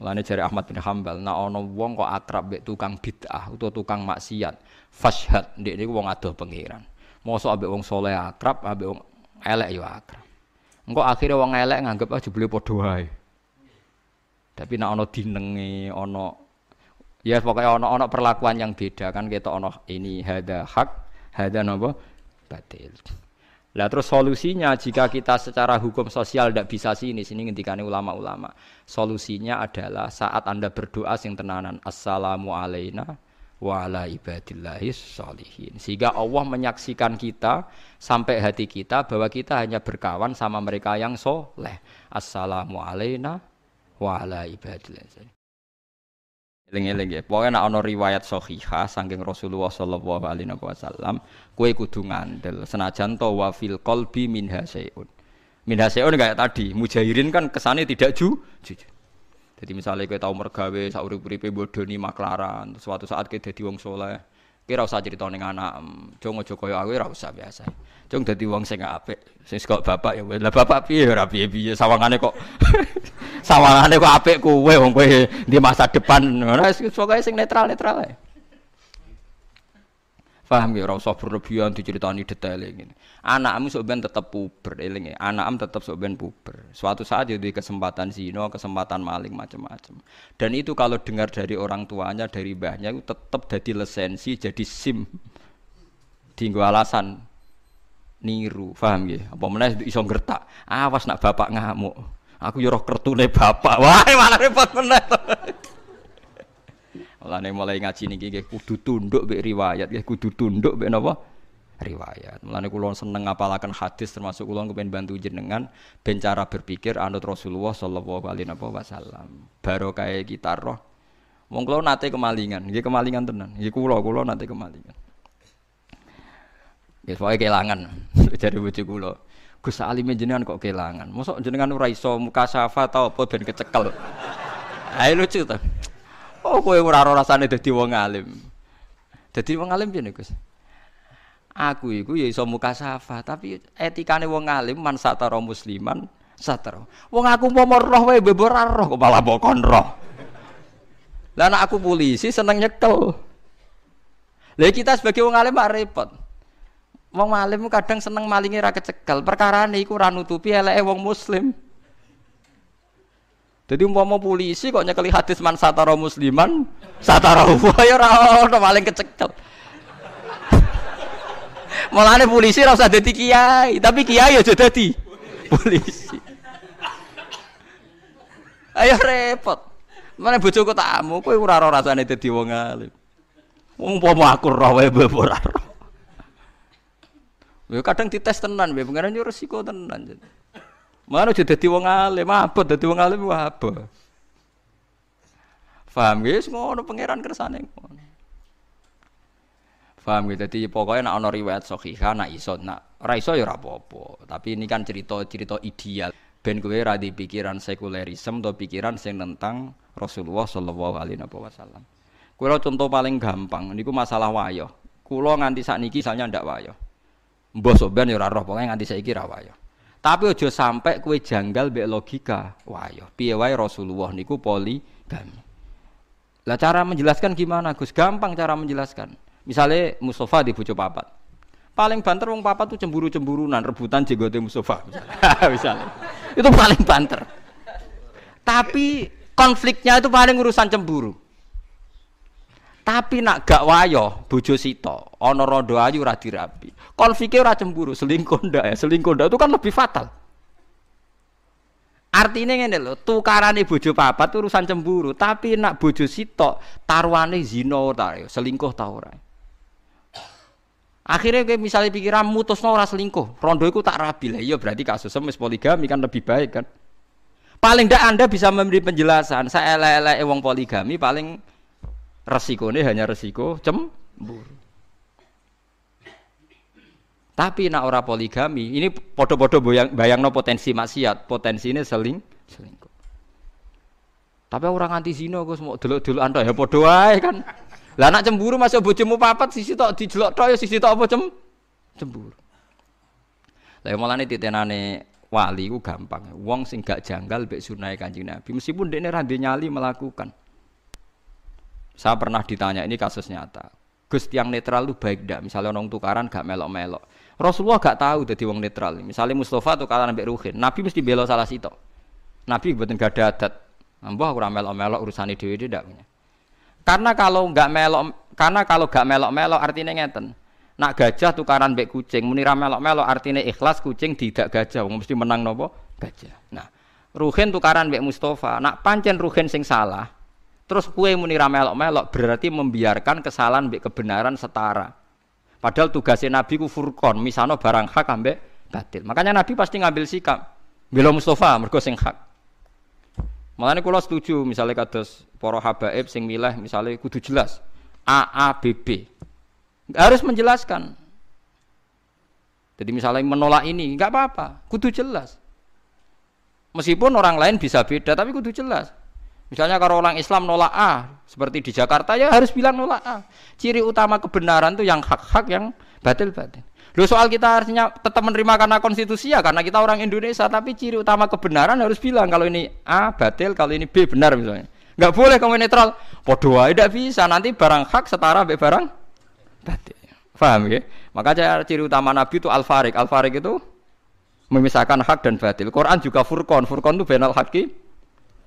Mulane jari Ahmad bin Hambal, nah ono wong kok akrab mek tukang bid'ah atau tukang maksiat, fashhad ndek niku wong adoh pengiran. Mosok ambek wong soleh akrab, ambek wong elek yo ya akrab. Engko akhirnya wong elek nganggep aja ah, jebule padha wae. Tapi nek ana dinenge, ana ya pokoknya ana ana perlakuan yang beda kan kita ana ini hada hak, hada napa batil. Lah terus solusinya jika kita secara hukum sosial tidak bisa sini sini ngendikane ulama-ulama. Solusinya adalah saat Anda berdoa sing tenanan assalamu alaina wa ala ibadillahis sholihin. Sehingga Allah menyaksikan kita sampai hati kita bahwa kita hanya berkawan sama mereka yang soleh. Assalamu alaina wa ala sholihin. Eling-eling ya. Pokoke nek ana riwayat sahiha saking Rasulullah sallallahu alaihi wasallam, Kue kudu ngandel senajan to wafil Kolbi qalbi min hasyun. Min hasyun kayak tadi, mujahirin kan kesannya tidak ju jujur. Jadi misalnya kue tahu mergawe sahur urip-uripe bodoni maklaran, suatu saat kue dadi wong soleh, Kira usah cerita ning anak, jong aja kaya aku ya ora usah biasa. Jong dadi wong sing apik, sing kok bapak ya lah bapak piye ora piye-piye sawangane kok sawangane kok apik kowe wong kowe di masa depan. Ora pokoke sing netral-netral ae. Faham ya, rasa berlebihan diceritani detail ini. Anakmu sebenarnya tetap puber, ini ya. anak am tetap sebenarnya puber. Suatu saat jadi ya kesempatan zino, kesempatan maling macam-macam. Dan itu kalau dengar dari orang tuanya, dari mbahnya itu tetap jadi lesensi, jadi sim. Dinggo alasan niru, faham ya? Apa meneh isong gertak. Awas nak bapak ngamuk. Aku yuruh ya kertune bapak. Wah, malah repot menaik? nek mulai ngaji niki nggih kudu tunduk mek riwayat, nggih kudu tunduk mek napa? riwayat. Mulane kula seneng ngapalaken hadis termasuk kula kepen bantu jenengan ben cara berpikir anut Rasulullah sallallahu alaihi wasallam. Barokah kita roh. Wong kula nate kemalingan, nggih kemalingan tenan. Nggih kula kula nate kemalingan. Ya pokoke kelangan dari bojo kula. Gus Ali jenengan kok kelangan. Mosok jenengan ora iso mukasafa ta apa ben kecekel. Ayo e lucu ta. Oh, kowe ora rasane dadi wong alim. Dadi wong alim piye Gus? Aku iku ya iso safa, tapi etikane wong alim man satara musliman satara. Wong aku umpama roh wae mbok ora roh kok malah bokon roh. Lah aku polisi seneng nyekel. Lah kita sebagai wong alim mak repot. Wong alim kadang seneng malingi ra kecekel, perkarane iku ra nutupi eleke wong muslim. Jadi umpama polisi kok nyekeli hadis man satara musliman, satara wa ya ora ono paling kecekel. Mulane polisi ora usah dadi kiai, tapi kiai aja dadi polisi. Ayo repot. Mana bojoku tamu, kowe ora ora rasane dadi wong alim. Wong umpama aku ora wae ora. kadang dites tenan, mbok pengen resiko tenan. Jadi. Mana jadi dadi wong alim, apa dadi wong alim apa? Faham guys, ngono pangeran kersane ngono. Faham gitu. Jadi pokoknya nak ono riwayat sohiha, nak iso, nak raiso ya rapopo. Tapi ini kan cerita cerita ideal. Ben gue radi pikiran sekulerisme atau pikiran sing tentang Rasulullah Shallallahu Alaihi Wasallam. Kulo contoh paling gampang. Niku masalah wayo. Kulo nganti saat niki misalnya ndak wayo. Mbok soben ya roh pokoknya nganti saiki ra wayo. Tapi ojo sampai kue janggal be logika. Wah yo, ya, piye wae Rasulullah niku poligami. Lah cara menjelaskan gimana Gus? Gampang cara menjelaskan. Misalnya Mustafa di bojo papat. Paling banter wong papat tuh cemburu-cemburunan, cemburu rebutan jigo Mustafa Musofa. misalnya. Itu paling banter. Tapi konfliknya itu paling urusan cemburu. Tapi nak gak wayo bojo sito, ono rondo ayu ora dirapi. Kol fikir ora cemburu, selingkuh ndak ya, selingkuh ndak itu kan lebih fatal. Artinya ngene lho, tukarane bojo papat urusan cemburu, tapi nak bojo sito taruhane zina ta, ya, selingkuh ta ora. Akhirnya kayak misalnya pikiran mutus ora selingkuh, rondo itu tak rabi lah. Iya berarti kasus semis poligami kan lebih baik kan. Paling tidak anda bisa memberi penjelasan. Saya lele wong poligami paling resiko Resikonya hanya resiko cemburu. Tapi nak ora poligami, ini podo-podo bayang, bayang no potensi maksiat, potensi ini seling selingkuh. Tapi orang anti zino, gue semua dulu dulu anda ya podo aja kan. Lah nak cemburu masuk bojomu papat sisi tok dijelok tok ya sisi tok apa cem cemburu. Lah ya mulane titenane wali ku gampang. Wong sing gak janggal mek sunai Kanjeng Nabi meskipun dekne ra nyali melakukan. Saya pernah ditanya ini kasus nyata. Gus yang netral lu baik dak. Misalnya orang tukaran gak melok-melok. Rasulullah gak tahu jadi wong netral. Misalnya Mustafa tukaran ambek Ruhin, Nabi mesti belok salah situ. Nabi buatin gak ada adat. Mbah aku melok-melok urusan ide tidak punya. Karena kalau gak melok, karena kalau gak melok-melok artinya ngeten. Nak gajah tukaran baik kucing, muni melok-melok artinya ikhlas kucing tidak gajah, wong mesti menang nopo gajah. Nah, Ruhin tukaran Mbak Mustafa, nak pancen Ruhin sing salah, Terus kue muni melok-melok berarti membiarkan kesalahan bik kebenaran setara. Padahal tugasnya Nabi ku furkon, misano barang hak ambek batil. Makanya Nabi pasti ngambil sikap. Bila Mustafa mergo sing hak. ini kalau setuju misalnya kados poroh habaib sing milah misalnya kudu jelas a a b AABB. Harus menjelaskan. Jadi misalnya menolak ini, nggak apa-apa, kudu jelas. Meskipun orang lain bisa beda, tapi kudu jelas. Misalnya kalau orang Islam nolak A, seperti di Jakarta ya harus bilang nolak A. Ciri utama kebenaran itu yang hak-hak, yang batil-batil. Lo soal kita harusnya tetap menerima karena konstitusi ya, karena kita orang Indonesia, tapi ciri utama kebenaran harus bilang kalau ini A batil, kalau ini B benar misalnya. Enggak boleh kamu netral. Podo tidak bisa, nanti barang hak setara b barang batil. Faham ya? Maka ciri utama Nabi itu al-farik. Al-farik itu memisahkan hak dan batil. Quran juga furkon, furkon itu benal hakim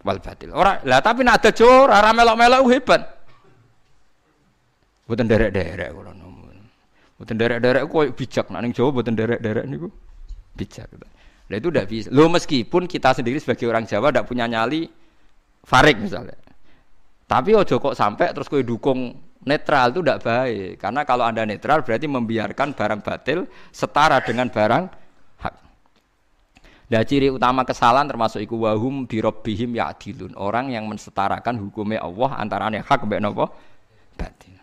wal batil. Ora, lah tapi nak ada jor, ora melok-melok hebat. Mboten derek-derek kula nuwun. Mboten derek-derek koyo bijak nak ning Jawa mboten derek-derek niku bijak. Lah itu tidak bisa. Lo meskipun kita sendiri sebagai orang Jawa tidak punya nyali farik misalnya. Tapi oh joko sampai terus kowe dukung netral itu tidak baik. Karena kalau Anda netral berarti membiarkan barang batil setara dengan barang Nah ciri utama kesalahan termasuk iku wahum ya ya'dilun. Orang yang mensetarakan hukumnya Allah antara aneh hak mbek nopo Batin.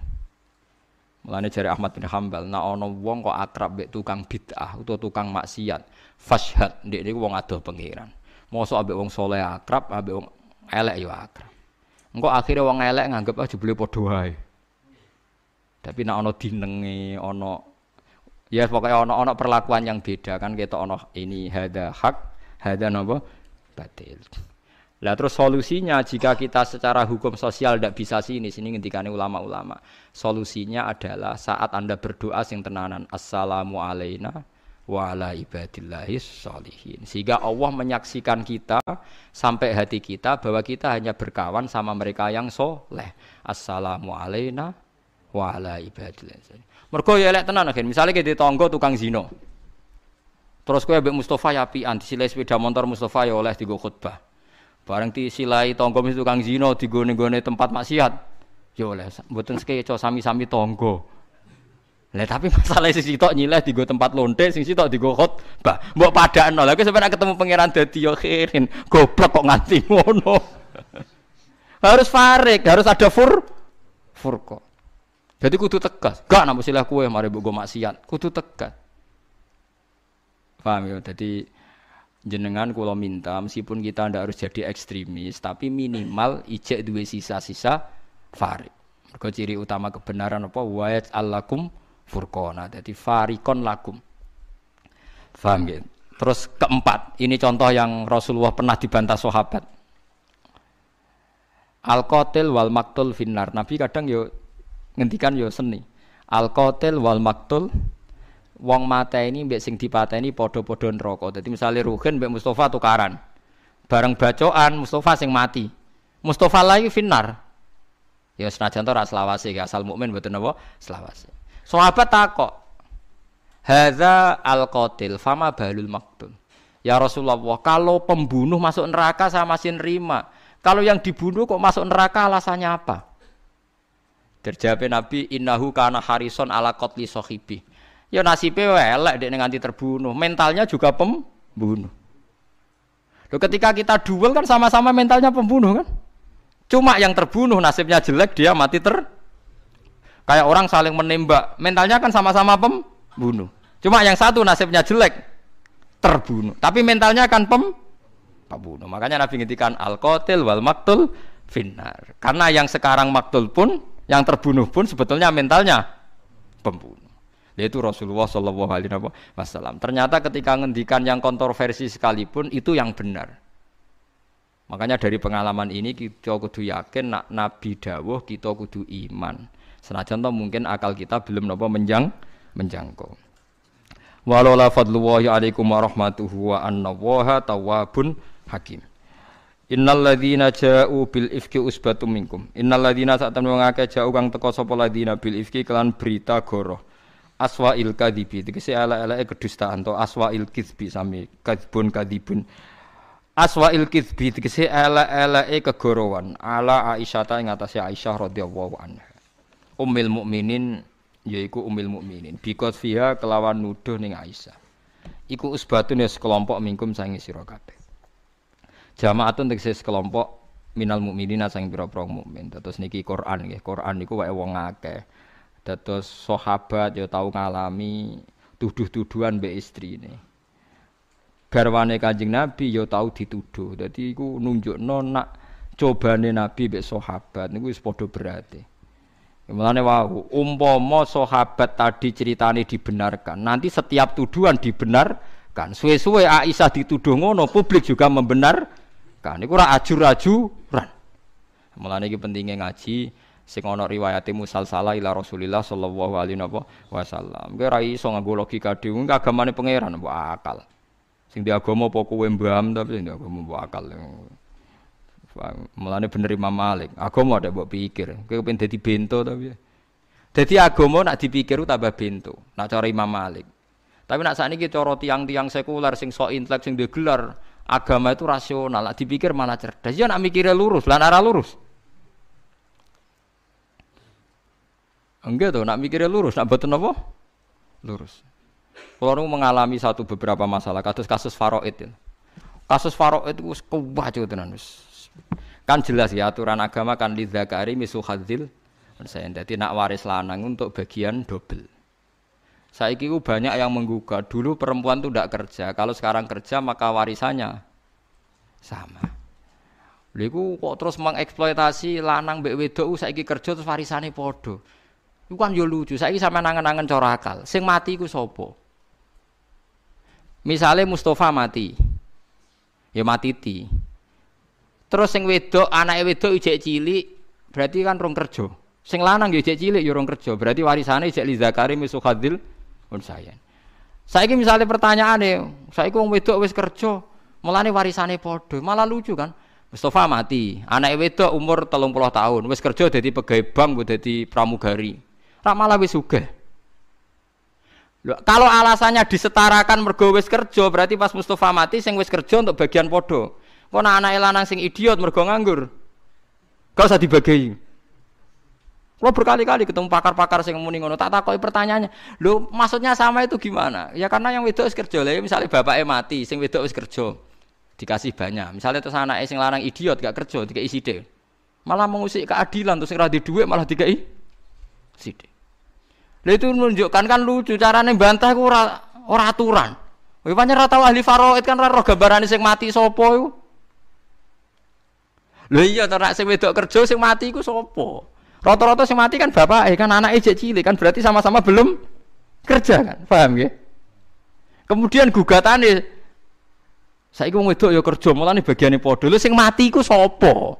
Mulane jari Ahmad bin Hambal, nah ono wong kok akrab be tukang bid'ah atau tukang maksiat, fashad dek dek wong adoh pengiran. Mosok abe wong soleh akrab, abe wong elek ya akrab. Engko akhirnya wong elek nganggep aja beli podohai Tapi nak ono dinengi, ono Ya pokoknya ono-ono perlakuan yang beda kan kita ono ini ada hak, ada nopo batil. Lah terus solusinya jika kita secara hukum sosial tidak bisa sini sini ngendikane ulama-ulama. Solusinya adalah saat Anda berdoa sing tenanan assalamu alaina wa ibadillahi sholihin. Sehingga Allah menyaksikan kita sampai hati kita bahwa kita hanya berkawan sama mereka yang soleh. Assalamu alaina Wahala ibadil ibadil mergo ya elek tenan akhir misale kita Tonggo tukang zino. terus kowe ambek Mustafa ya pian disilai sepeda motor Mustafa ya oleh digo khutbah bareng disilai tangga mis tukang zino zina nego gone tempat maksiat ya oleh mboten sekeco sami-sami tangga Lah tapi masalah sisi tok nyileh di tempat lonte, di gua digo bah. Mbok pada nol. Lagi sebenarnya ketemu pangeran dari yohirin ya goblok kok nganti mono. harus farik, harus ada fur Fur kok? Jadi kudu tegas. Gak namu silah kue mari buku maksiat. Kudu tegas. Paham ya? Jadi jenengan kalau minta meskipun kita ndak harus jadi ekstremis tapi minimal ijek dua sisa-sisa farik. Keciri ciri utama kebenaran apa wa'at alakum furkona. Jadi farikon lakum. Paham ya? Terus keempat, ini contoh yang Rasulullah pernah dibantah sahabat. Al-qatil wal maktul finnar. Nabi kadang yo ya ngendikan yo seni al qatil wal maktul wong mata ini mbek sing dipateni padha-padha neraka dadi misalnya Ruhin mbek Mustafa tukaran bareng bacoan Mustafa sing mati Mustafa lagi Finar, ya senajan to ora selawase asal mukmin mboten napa selawase sahabat takok hadza al qatil fama balul maktul Ya Rasulullah, kalau pembunuh masuk neraka saya masih nerima. Kalau yang dibunuh kok masuk neraka alasannya apa? Terjawab Nabi innahu kana harison ala kotli sohibi. Ya nasibnya welek dek nganti terbunuh, mentalnya juga pembunuh. Lo ketika kita duel kan sama-sama mentalnya pembunuh kan? Cuma yang terbunuh nasibnya jelek dia mati ter kayak orang saling menembak, mentalnya kan sama-sama pembunuh. Cuma yang satu nasibnya jelek terbunuh, tapi mentalnya kan pem pembunuh. Makanya Nabi ngintikan al qatil wal maktul finnar. Karena yang sekarang maktul pun yang terbunuh pun sebetulnya mentalnya pembunuh yaitu Rasulullah Shallallahu Alaihi Wasallam. Ternyata ketika ngendikan yang kontroversi sekalipun itu yang benar. Makanya dari pengalaman ini kita kudu yakin nak Nabi Dawuh kita kudu iman. Senajan toh mungkin akal kita belum nopo menjang menjangkau. Walau la alaikum warahmatuhu wa anna waha tawabun hakim. Innal ladhina ja'u bil ifki usbatum minkum. Innal ladhina sak temen wong akeh ja'u kang teko sapa ladhina bil ifki kelan berita Aswa Aswail kadhibi si ala e kedustaan to aswail kadzbi sami Aswa il Aswail kadzbi si ala e kegorowan ala Aisyah ta ing atase Aisyah radhiyallahu anha. Ummil mukminin yaiku umil mukminin bikot fiha kelawan nuduh ning Aisyah. Iku usbatun ya sekelompok mingkum sangi sira Jamaatun tegese sekelompok minal mukminina sang pira-pira mukmin. Terus niki Quran nggih. Quran niku wae wong akeh. Dados sahabat ya tau ngalami tuduh-tuduhan mbek istrine. Garwane Kanjeng Nabi ya tau dituduh. Dadi iku nunjukno nak cobane Nabi mbek sahabat niku wis padha berarti. Mulane wau, umpama sahabat tadi ceritane dibenarkan, nanti setiap tuduhan dibenarkan. Suwe-suwe Aisyah dituduh ngono, publik juga membenar Kan niku ora ajur-ajuran. Mulane iki pentinge ngaji sing ana riwayate musalsalah ila Rasulillah sallallahu alaihi wasallam. Kowe ora iso nganggo logika dhewe, agamane pangeran mbok akal. Sing di agama apa kowe mbam tapi sing di agama mbok akal. Mulane bener Imam Malik, agama ada mbok pikir. Kowe kepen dadi bento tapi Dadi agama nak dipikir tambah bento, nak cara Imam Malik. Tapi nak sakniki cara tiang-tiang sekuler sing sok intelek sing digelar, agama itu rasional lah dipikir malah cerdas ya nak mikirnya lurus lah arah lurus enggak tuh nak mikirnya lurus nak betul apa lurus kalau mengalami satu beberapa masalah kasus kasus faroid itu, kasus faroid itu kebaju tenan kan jelas ya aturan agama kan lidzakari misu misuhadil, saya nak waris lanang untuk bagian double Saiki ku banyak yang menggugat. Dulu perempuan tuh tidak kerja. Kalau sekarang kerja maka warisannya sama. Liku kok terus mengeksploitasi lanang mbek wedok saiki kerja terus warisane padha. Iku kan yo lucu. Saiki sampe nangen-nangen cara akal. Sing mati ku sapa? Misale Mustafa mati. Ya mati ti. Terus sing wedok, anak wedok ijek cilik, berarti kan rong kerjo. Sing lanang yo ya ijek cilik yo ya rong berarti warisane ijek li zakari hadil pun saya. Saya ini misalnya pertanyaan nih, ini uang wedok kerjo, kerja, ini warisannya podo, malah lucu kan? Mustafa mati, anak wedok umur telung puluh tahun, wes kerja jadi pegawai bank, bu jadi pramugari, rak malah wes juga. kalau alasannya disetarakan mergo wes kerja, berarti pas Mustafa mati sing wes kerja untuk bagian podo. Kok anak lanang sing idiot mergo nganggur. Kau usah dibagi lo berkali-kali ketemu pakar-pakar sing muni ngono, tak takoki pertanyaannya, "Lho, maksudnya sama itu gimana?" Ya karena yang wedok wis kerja, lah ya misale bapaknya mati, sing wedok wis kerja. Dikasih banyak. Misalnya terus anake sing larang idiot gak kerja, dikasih sithik. Malah mengusik keadilan terus sing ra duit malah dikasih sithik. Lah itu menunjukkan kan lucu carane bantah ku ora ora aturan. pancen ra tau ahli faraid kan ra roh gambarane sing mati sapa iku. Lho iya ta nek sing wedok kerja sing mati iku sapa? Roto-roto sing mati kan bapak, eh, kan anak ejek cilik kan berarti sama-sama belum kerja kan, paham ya? Kemudian gugatan deh, saya ikut wedok ya kerja malah nih bagian podo, lu sing mati ku sopo,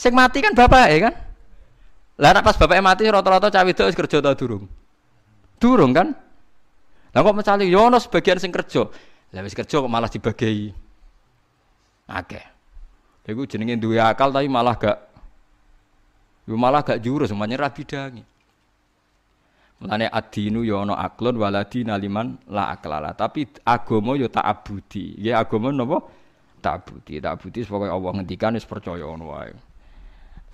sing mati kan bapak eh kan, lah pas bapak mati roto-roto cawe itu kerja tau durung, durung kan? Lah kok mencari yono ya, bagian sing kerja, lah wis kerja kok malah dibagi, oke, okay. gue jenengin dua akal tapi malah gak Yo malah gak jurus, semuanya rabi dangi. Mulane adinu yo ana aklon Waladi liman la aklala. Tapi agomo yo tak abudi. Ya agomo napa? Tak abudi. Tak abudi sebagai Allah ngendikan es percaya ngono wae.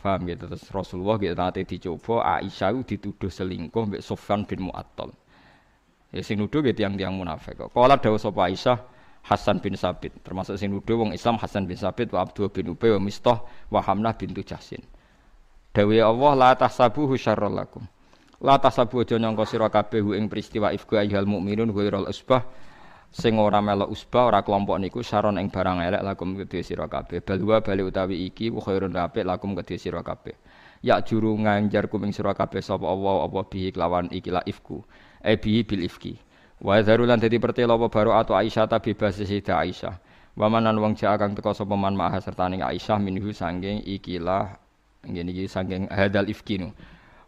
Faham gitu terus Rasulullah gitu nanti dicoba Aisyah dituduh selingkuh mbek Sofyan bin Mu'attal. Ya sing nuduh gitu yang tiang munafik. Kalau ada sapa Aisyah Hasan bin Sabit termasuk sing nuduh wong Islam Hasan bin Sabit wa Abdul bin Ubay wa Mistah wa Hamnah bintu Jahsin. Dewi Allah la tahsabuhu syarrul lakum. La tahsabu aja nyangka sira kabeh ing peristiwa ifku ayyuhal mukminun ghairul usbah sing ora melok usbah ora kelompok niku saron ing barang elek lakum ke sira kabeh. Balwa bali utawi iki khairun apik lakum ke sira kabeh. Ya juru nganjar kuming sira kabeh sapa Allah apa bihi kelawan iki ikilah ifku. E bihi bil ifki. Wa zarulan dadi pertelo apa baro atau Aisyah ta bebas Sayyidah Aisyah. Wamanan wong ja'a kang teka sapa man ma'ah serta Aisyah minhu sanging ikilah ini jadi saking hadal ifkinu.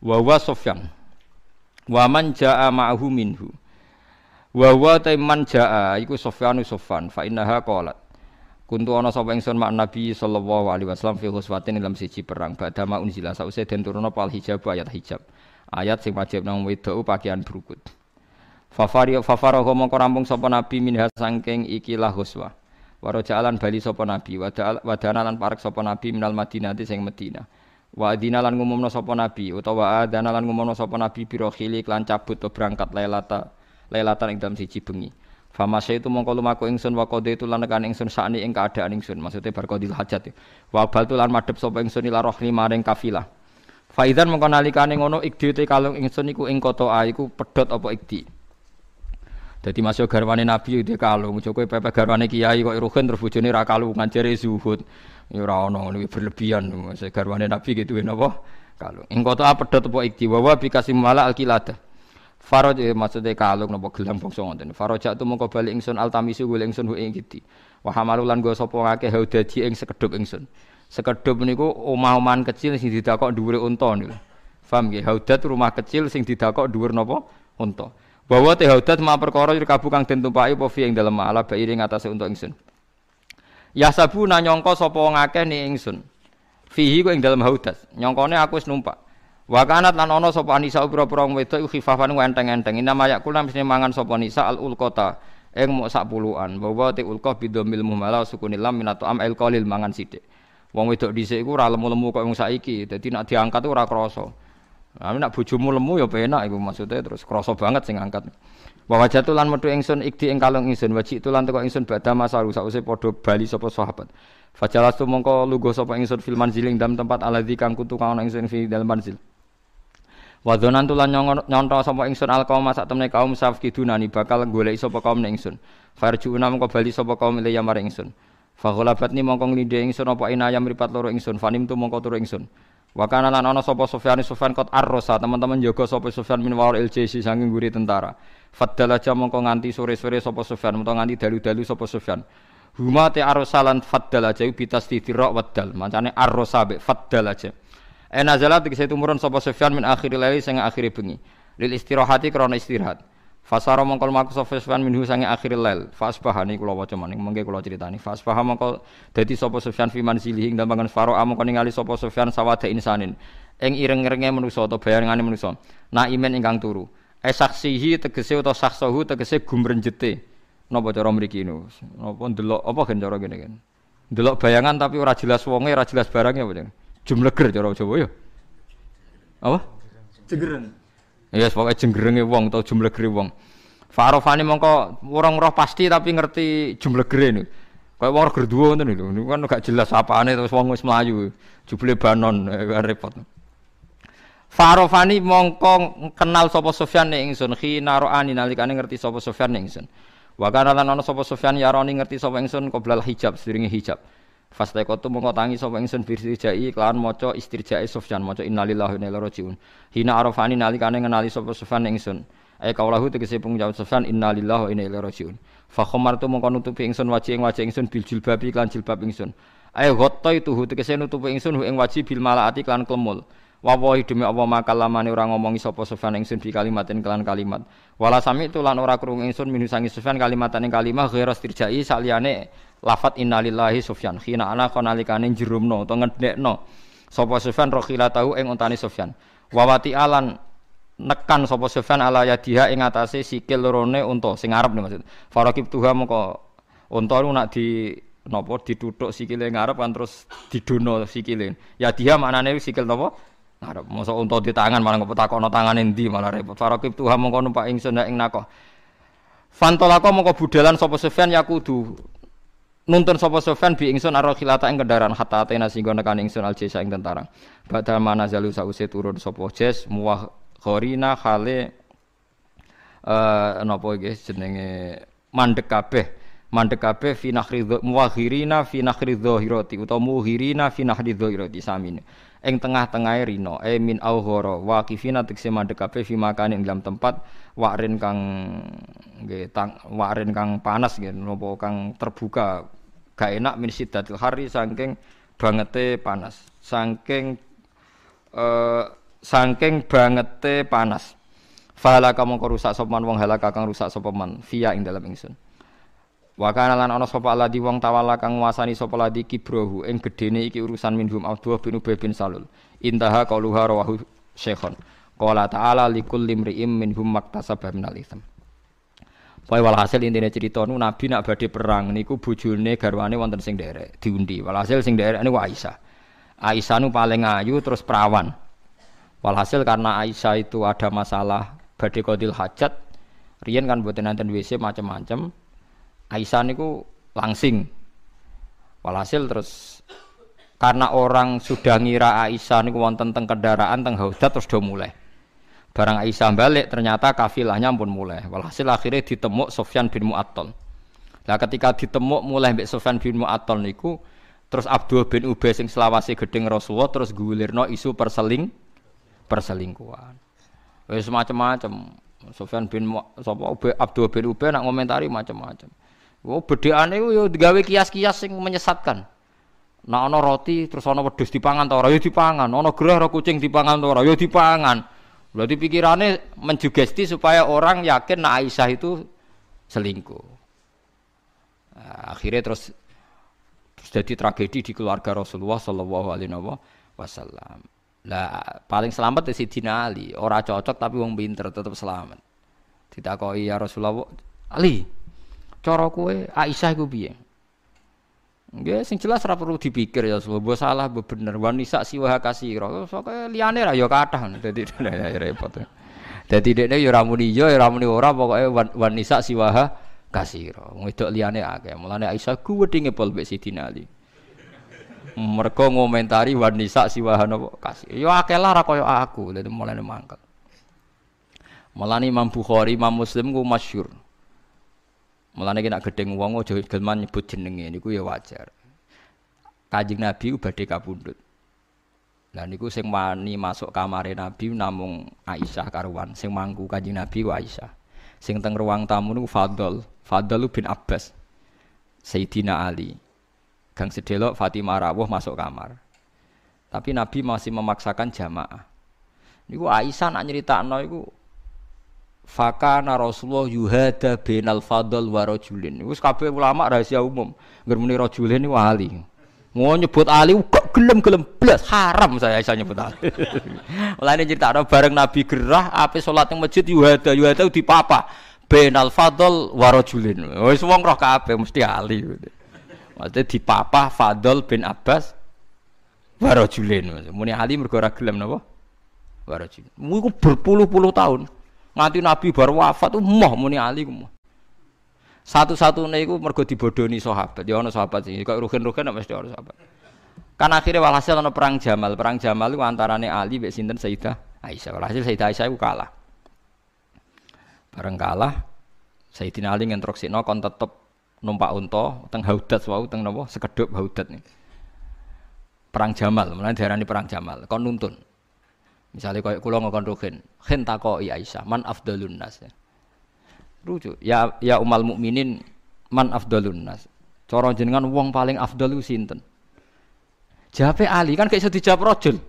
Wawa Sofyan, waman jaa ma'ahu minhu. Wawa ta'iman jaa iku Sofyanu Sofyan. fa innaha Kuntu ana sapa ingsun mak Nabi sallallahu alaihi wasallam fi huswatin dalam siji perang badha ma unzila sause den turuna pal hijab ayat hijab. Ayat sing wajib nang wedok pakaian berukut. Fafari fafarahu mongko rampung sapa Nabi minha sangking ikilah huswa. Waro jalan bali sapa Nabi wadana lan parek sapa Nabi minal Madinati sing Madinah. Wa adina lan ngumumna sapa nabi utawa adana lan ngumumna sapa nabi biro khili lan cabut to berangkat lailata lailatan ing dalam siji bengi. Famase itu mongko lumaku ingsun wa itu lan nekan ingsun sakni ing keadaan ingsun. Maksudnya bar qodil hajat. Wa bal tu lan madhep sapa ingsun ila rohli maring kafilah. Faizan mongko nalikane ngono ikdi te kalung ingsun iku ing kota A iku pedhot apa ikdi. Dadi masuk garwane nabi ikdi kalung, joko pepe garwane kiai kok ruhen terus bojone ra kalungan jere zuhud. Ya ora ono ngono berlebihan. Segarwane Nabi gitu napa? Kalung. Ing kota pedhot apa ikti wawa bikasim mala alkilada. Faraj eh, maksudnya kalung napa gelang bongsong ngoten. Faroj tu mengko bali ingsun altamisu gule ingsun hu ing kiti. Wa hamalu lan go sapa ngake haudadi ing sekedhuk ingsun. Sekedhuk niku omah kecil sing didakok dua unta niku. Paham nggih? Haudat rumah kecil sing didakok dhuwur napa? Unta. Bawa te haudat ma perkara kabukang den tumpaki apa fi ing dalem ala bairi ngatasé unta ingsun. Yasabuna nyangka sapa wong akeh ni ingsun. Fihi ku ing dalam haudas. Nyangkane aku wis numpak. Wa kanat lan ana sapa nisa pira-pira wedok khifafan enteng-enteng. Ina mayakul lan mangan sapa nisa al ulqata. Ing mok sak puluhan. Bawa ti ulqah bidomil muhmala sukunil lam minatu am al qalil mangan sithik. Wong wedok dhisik iku ora lemu-lemu kok wong saiki. Dadi nak diangkat ora krasa. Nah, nak bojomu lemu ya penak iku maksudnya terus krasa banget sing angkat. Wa wajatu lan metu ingsun ikdi ing kalung ingsun wajik tulan teko ingsun badha masaru sause padha bali sapa sahabat. tu mongko lugo sapa ingsun fil ziling dalam tempat aladzi kang kutu kang ana ingsun fi dalam manzil. Wa dzonan tulan nyonto sapa ingsun alqaum sak temne kaum safkidunani bakal golek sapa kaum ning ingsun. Farjuuna mongko bali sapa kaum liya maring ingsun. Faghalabatni mongko nglindhe ingsun apa inaya mripat loro ingsun fanim tu mongko turu ingsun. Wakana kana lan ana sapa Sufyan Sufyan kot arrosa teman-teman jaga sapa Sufyan min wal iljesi saking guri tentara. fadal aja mongko nganti sore-sore sapa Sufyan utawa nganti dalu-dalu sapa Sufyan. Huma te arrosa lan faddal aja bitas titirok waddal. Mancane arrosa be faddal aja. Enazala tegese tumurun sapa Sufyan min akhiril laili sing akhire bengi. Lil istirahati krana istirahat. Fasara mongkol maku sapa Sufyan minhu sange akhir lail. Fasbahani kula waca maning mengke kula critani. Fas mongko dadi sapa Sufyan fi manzilihi ing dambangan Faro mongko ningali sapa Sufyan sawade insanin. Ing ireng-irenge manusa utawa bayangane manusa. Naimen ingkang turu. Esaksihi tegese utawa saksahu tegese gumrenjete. Napa cara mriki nu. Napa ndelok apa gen cara ngene kan? Ndelok bayangan tapi ora jelas wonge, ora jelas barange apa jeneng. Jumleger cara Jawa ya. Apa? Jegeren. Ya yes, pokoke jenggerenge wong jumlah jumlegre wong. Farofani mongko orang roh pasti tapi ngerti jumlah niku. Kaya wong ger duwe ngoten lho. Niku kan gak jelas aneh terus wong wis Melayu, jumlah banon eh, repot. Farofani mongko kenal sapa Sufyan ning ingsun khina roani nalikane ngerti sapa Sufyan ning ingsun. Wa ya lan ana sapa Sufyan yaroni ngerti sapa ingsun qoblal hijab seringi hijab. Fastaikotu mengkotangi sapa ingsun birjai kelawan maca istirjae Sufyan maca innalillahi wa inna ilaihi rajiun. Hina arafani nalikane ngenali sapa Sufyan ingsun. Ae kaulahu tegese pengucap Sufyan innalillahi wa inna ilaihi rajiun. Fa khamartu mengko nutupi ingsun wajih ing wajih ingsun bil jilbabi kelan jilbab ingsun. Ae ghattaitu tegese nutupi ingsun ing wajih bil malaati klemul. Wawahi demi Allah makalamane orang ngomongi sapa Sufyan ingsun kalimat kalimatin kelan kalimat. Wala sami itu lan orang krungu ingsun minusangi Sufyan kalimat ing kalimat ghairas tirjai saliane lafat innalillahi Sufyan khina ana konalikane jerumno utawa ngedekno sapa Sufyan rokhila tahu ing untane Sufyan wawati alan nekan sapa Sufyan ala yadiha ing atase sikil lorone unta sing arep maksud farakib tuha moko unta lu nak di nopo ditutuk sikile ngarep kan terus didono sikile yadiha maknane sikil napa ngarep masa unta di tangan malah ngepetakono tangane endi malah repot farakib tuha mengko numpak ingsun ing nako. Fantolako mongko budalan sapa Sufyan yakudu nuntun sapa Sofyan bi ingsun aro khilata ing kendaraan hatta atena singgo nekani ingsun al jaisa ing tentara. Badal mana zalu sause turun sapa jes muah khorina khale eh napa iki jenenge mandek kabeh mandek kabeh fi nakhridho muwakhirina fi nakhridho hirati utawa muhirina fi samine ing tengah tengah e rino e min aughara waqifina tekse mandhek kabeh fi makane ing dalam tempat wakrin kang nggih tang wakrin kang panas nggih napa kang terbuka gak enak min sidatil hari saking bangete panas saking eh saking bangete panas fahala mongko rusak sapa wong halaka kang rusak sapa via fiya ing dalam ingsun Wa kana lan ana sapa aladi wong tawala kang nguasani sapa ladi kibrahu ing gedene iki urusan minhum Abdullah bin Ubay bin Salul. Intaha qauluha rawahu Syekhon. Qala ta'ala likul limri'im minhum maktasaba minal itsm. Pokoke walhasil intine jadi nu Nabi nak badhe perang niku bojone garwane wonten sing derek diundi. Walhasil sing derek niku Aisyah. Aisyah nu paling ayu terus perawan. Walhasil karena Aisyah itu ada masalah badhe kodil hajat, riyen kan buatan nanten WC macam-macam, Aisyah niku langsing. Walhasil terus karena orang sudah ngira Aisyah niku wonten teng kendaraan teng haudah terus do mulai. Barang Aisyah balik ternyata kafilahnya pun mulai. Walhasil akhirnya ditemuk Sofyan bin Mu'attal. Lah ketika ditemuk mulai mbek Sofyan bin Mu'attal niku terus Abdul bin Ubay sing selawase gedeng Rasulullah terus gulirno isu perseling perselingkuhan. Wis macam-macam. Sofyan bin sapa Abdul bin Ubay nak komentari macam-macam. Wo oh, bedheane ku yo digawe kias-kias sing menyesatkan. Nah ana roti terus ana wedhus dipangan ta ora yo dipangan, ana gerah ora kucing dipangan ta ora yo dipangan. Berarti pikirannya menjugesti supaya orang yakin nah Aisyah itu selingkuh. Nah, akhirnya terus, terus jadi tragedi di keluarga Rasulullah Shallallahu Alaihi Wasallam. Lah paling selamat ya Sidina Ali. Ora cocok tapi wong pinter tetap selamat. Ditakoki ya Rasulullah, Ali, Cara kue Aisyah gue biar. Nggak, sing jelas ora perlu dipikir ya, sebab salah mbok bener. Wanisa siwa kasira. Sokoke liane ra ya kathah. jadi ya, ya repot. Jadi dekne ya ora muni ya, ya ora muni ora, pokoke wanisa siwa kasira. liane liane, akeh. Mulane Aisyah ku wedinge pol mbek si tinali. Mereka ngomentari wanisa siwa napa kasih. Yo ake lah rako yo aku. jadi mulane mangkel. Mulane Imam Bukhari, Imam Muslim gue masyur. Mulane nek gedeng wong aja gelman nyebut jenenge niku ya wajar. Kanjeng Nabi badhe kapundhut. Lah niku sing wani masuk kamare Nabi namung Aisyah karuan, sing mangku Kanjeng Nabi wa Aisyah. Sing teng ruang tamu niku Fadl, Fadl bin Abbas. Sayyidina Ali. Gang sedelok Fatimah rawuh masuk kamar. Tapi Nabi masih memaksakan jamaah. Niku Aisyah nak nyeritakno iku Fakana Rasulullah yuhada binal fadl wa rajulin. Wis kabeh ulama rahasia umum. Ngger muni rajulin wa ahli. Mau nyebut ali kok gelem-gelem blas haram saya bisa nyebut ali. Mulane critakno bareng Nabi gerah ape salat yang masjid yuhada yuhada dipapa binal fadl wa rajulin. Wis wong roh kabeh mesti ali. Maksudnya dipapa Fadl bin Abbas wa rajulin. Muni ahli mergo ora gelem napa? Wa rajulin. Mu berpuluh-puluh tahun. Nanti Nabi Baru wafat tuh moh muni Ali ku Satu-satunya iku mergo dibodoni sahabat. Ya ono sahabat sih. Kok rugen-rugen apa sih ana sahabat. Karena akhirnya walhasil ana perang Jamal. Perang Jamal antara antarane Ali mek sinten Sayyidah Aisyah. Walhasil Sayyidah Aisyah iku kalah. Bareng kalah Sayyidina Ali sih, kon tetep numpak unta teng Haudat wau teng nopo sekedup Haudat nih. Perang Jamal, mulane diarani perang Jamal. Kon nuntun. Misalnya kayak kulo ngokon rohin, hen I Aisyah, man afdalun nas. Ya. Rujuk, ya ya umal mukminin man afdalun nas. Cara jenengan wong paling afdalu sinten? Jape Ali kan kayak dijawab rojul.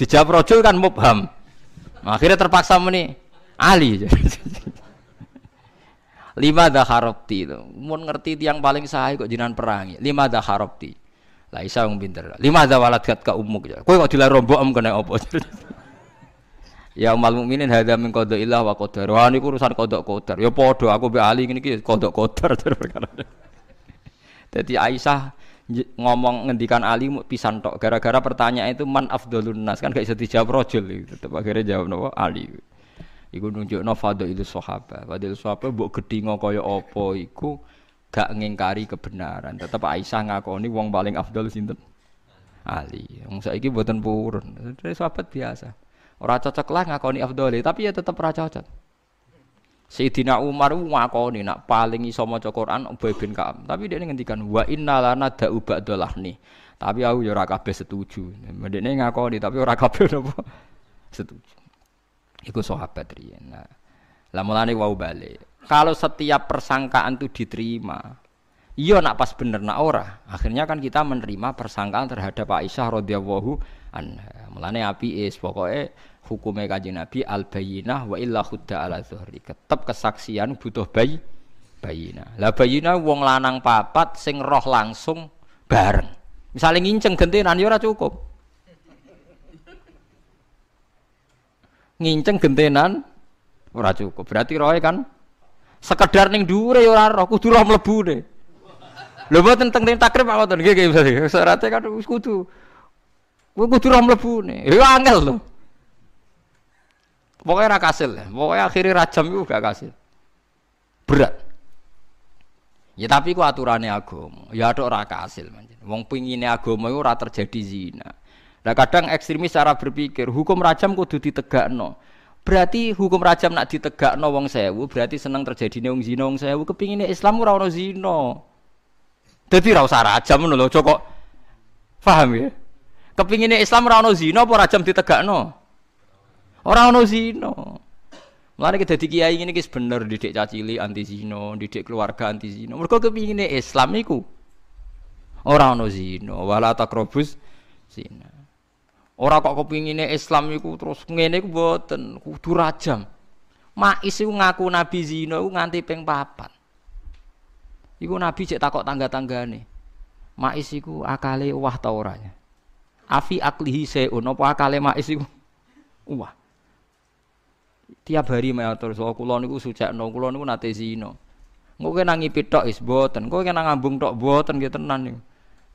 Dijawab rojul kan mubham. Akhirnya terpaksa meni Ali. Lima harapti itu. Mun ngerti tiang paling sahih kok jinan perangi. Lima dah harapti. Lah Isa wong pinter. Lima walat kat ka ya, Kowe kok dilar rombok om kena opo. Ya umal mukminin hadza min qada illah wa qadar. Wah niku urusan qada qadar. Ya padha aku mbek ali ngene iki qada ya, qadar perkara. Dadi Aisyah ngomong ngendikan Ali pisan tok gara-gara pertanyaan itu man afdalun nas kan gak bisa dijawab rojul gitu. tetep akhirnya jawab nopo Ali iku nunjukno fadhilus sahabat fadhilus sahabat mbok gedhingo kaya apa iku gak ngingkari kebenaran. Tetap Aisyah ngakoni wong paling afdol sinten? Ali. Wong saiki mboten purun. Dari sahabat biasa. Ora cocok lah ngakoni afdol, tapi ya tetap ora cocok. Sayyidina Umar ngakoni nak paling iso maca Quran Ubay bin Ka'ab. Tapi dia ngendikan wa lana da'u ni Tapi aku ya ora kabeh setuju. Mendekne ngakoni tapi ora kabeh napa setuju. Iku sahabat riyen. Nah, lah wau balik. Kalau setiap persangkaan itu diterima, iya nak pas bener nak ora. Akhirnya kan kita menerima persangkaan terhadap Aisyah radhiyallahu anha. Melane api es pokoknya hukumnya kaji Nabi al bayinah wa illa khudda ala zuhri. Tetap kesaksian butuh bayi bayina. Lah bayina wong lanang papat sing roh langsung bareng. Misalnya nginceng gentenan ya ora cukup. Nginceng gentenan ora cukup. Berarti roe kan sekedar ning dhuwure ya ora roh kudu roh mlebu ne lho mboten teng tim takrib apa to nggih nggih syaratte kan kudu kuwi kudu roh mlebu ne ya angel lho pokoknya raka kasil ya pokoknya akhirnya rajam itu gak kasil berat ya tapi ku aturannya agama ya ada orang kasil manjen wong pinginnya agama itu ora terjadi zina nah kadang ekstremis cara berpikir hukum rajam kudu no. Berarti hukum rajam nak ditegak no wong sewu, berarti senang terjadi neung zino wong sewu. Kepinginnya Islam ora ono zino Jadi ora usah rajam ngono cocok. Paham ya? Kepinginnya Islam ora ono zino apa rajam no Ora ono zino Mulane kita dadi kiai ngene iki bener didik cacili anti zino didik keluarga anti zino. Mergo kepinginnya Islam iku ora ono zina, wala takrobus zina. Ora kok kepingine Islam iku terus ngene iku mboten, kudu rajam. Mais iku ngaku nabi zina iku nganti ping papat. Iku nabi cek takok tangga-tanggane. Mais iku akale wah ta ora ya? Afi aklihi seun apa akale mais iku? Wah. Tiap hari matur so oh, kula niku sujakno kula niku nate zina. Engko kena ngipi tok is mboten, engko kena ngambung tok mboten nggih tenan niku.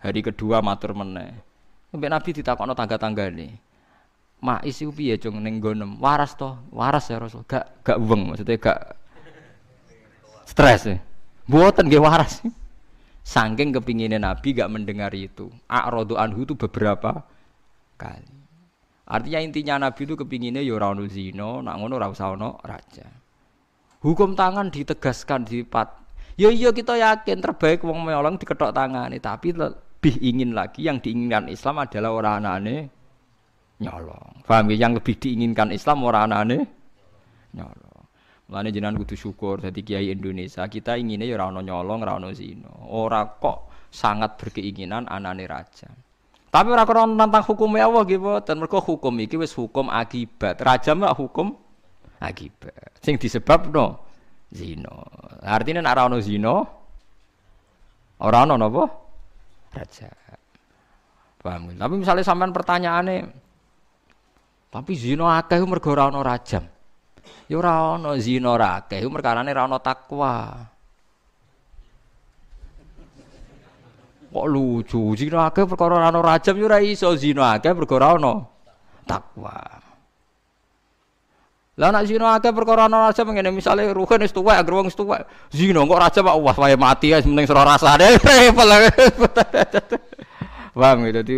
Hari kedua matur meneh. Sampai Nabi ditakokno tangga-tangga ini. Mak isi upi ya cung neng gonem. Waras toh, waras ya Rasul. Gak gak uang maksudnya gak stres ya. Buatan gak waras. Sangking kepinginnya Nabi gak mendengar itu. Akrodo anhu itu beberapa kali. Artinya intinya Nabi itu kepinginnya ya ora ono nak ngono raja. Hukum tangan ditegaskan di pat. Yo ya yo iya, kita yakin terbaik wong menolong diketok tangan tapi lebih ingin lagi yang diinginkan Islam adalah orang aneh nyolong. Faham ya? Yang lebih diinginkan Islam orang aneh nyolong. Mulane jenengan kudu syukur dadi kiai Indonesia. Kita ingine ya ora ono nyolong, ora ono zina. Ora kok sangat berkeinginan anane raja. Tapi ora kena tentang hukum Allah nggih boten. Mergo hukum iki wis hukum akibat. Raja mah hukum akibat. Sing no zina. Artinya nek ora ono zina ora ono napa? Raja, Paham? Tapi misalnya sampean pertanyaannya tapi zina akeh mergo ora ana rajam. Ya ora ana zina ora akeh merkarane ora ana takwa. Kok lucu zina akeh perkara ora ana rajam ya ora iso zina akeh perkara ana takwa. Lah nak zina akeh perkara ana rasa ngene misale ruhen wis tuwek anggere wong wis tuwek. Zina kok raja Pak wah wae mati ae penting sira rasane Paham gitu dadi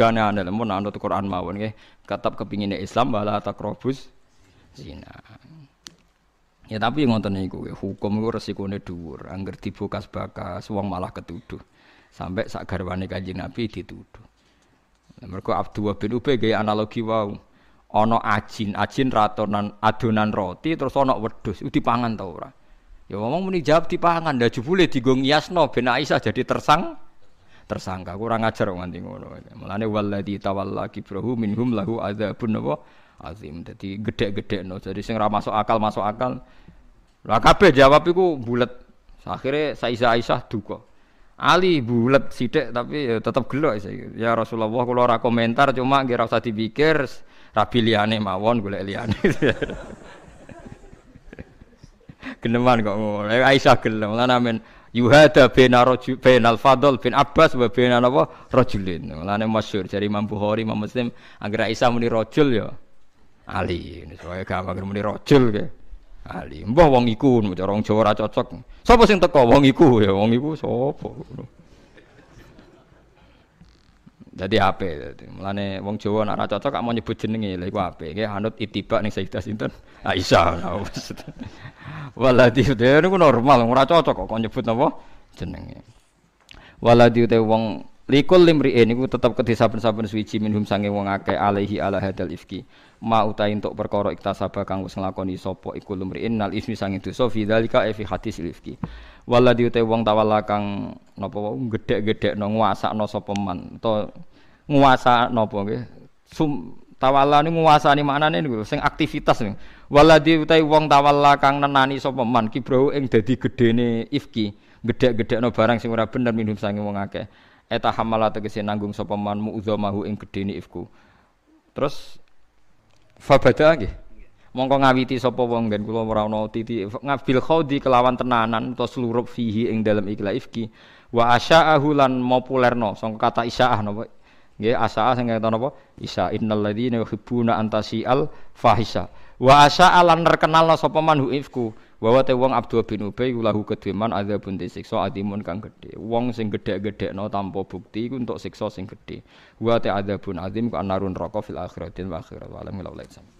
ana aneh mun anut Quran mawon nggih. Katap kepingine Islam wala takrobus zina. Ya tapi ngoten niku ya, hukum iku resikone dhuwur. Angger dibokas bakas wong malah ketuduh. Sampai sak garwane Kanjeng Nabi dituduh. Mergo Abdullah bin Ubay gaya analogi wau. Wow ana ajin, ajin ratonan adonan roti terus ana wedhus, dipangan tau ora? Ya ngomong muni jawab dipangan, dah jebule digong yasno ben Aisyah jadi tersang tersangka kurang ajar wong nganti ngono. Mulane walladzi tawalla kibrahu minhum lahu adzabun apa azim. Dadi gedhe-gedhe no Jadi sing ra masuk akal masuk akal. Lah kabeh jawab iku bulet. Akhire Saisa Aisyah duka. Ali bulet sithik tapi ya tetep gelok Ya Rasulullah kula ora komentar cuma ngira usah dipikir Rabi liane mawon golek liane. Geneman kok ngono. Aisyah gelem lan amen yuhada bena rajul al fadl bin Abbas wa bin apa rajulin. Lan masyhur dari Imam Bukhari Imam Muslim anggere Aisyah muni rajul ya Ali. Soale gak anggere muni rajul ke. Ya. Ali. Mbah wong iku cara wong Jawa ora cocok. Sapa sing teko wong iku ya wong iku sapa. Jadi HP, Mulane wong Jawa nak cocok kak mau nyebut jenenge lha iku apik. Ki anut itibak ning Sayyidah sinten? Aisyah. Waladi dhewe niku normal, ora cocok kok nyebut napa jenenge. Waladi te wong likul limri'e niku tetep ke saben-saben suci minhum sange wong akeh alaihi ala hadal ifki. Ma utai entuk perkara iktasaba kang wis nglakoni sapa iku limri'in nal ismi sange dosa fi dalika e fi hadis ifki. Waladi wong tawala kang napa wau gedhek-gedhekno nguasakno sapa man utawa nguasa napa nggih sum tawalla ni nguasani maknane niku sing aktivitas niku waladi utai wong tawalla kang nenani sapa man kibrau ing dadi gedene ifki gedhek-gedhekno barang sing ora bener minum sange wong akeh eta hamala tegese nanggung sapa man eng ing gedene ifku terus fabada nggih mongko ngawiti sapa wong nggen kula ora ana titi ngabil khaudi kelawan tenanan utawa slurup fihi ing dalem ikla ifki wa asya'ahu lan populerno song kata isya'ah napa nggih asa'a sing kata napa isa innal ladzina yuhibbuna antasial fahisha wa asya'a lan terkenalna sapa man ifku, bahwa teh wong Abdul bin Ubay lahu kedeman adzabun disiksa adimun kang gedhe wong sing gedhe no tanpa bukti untuk siksa sing gedhe wa ta adzabun adim ku anarun roko fil akhiratin wa akhirat wa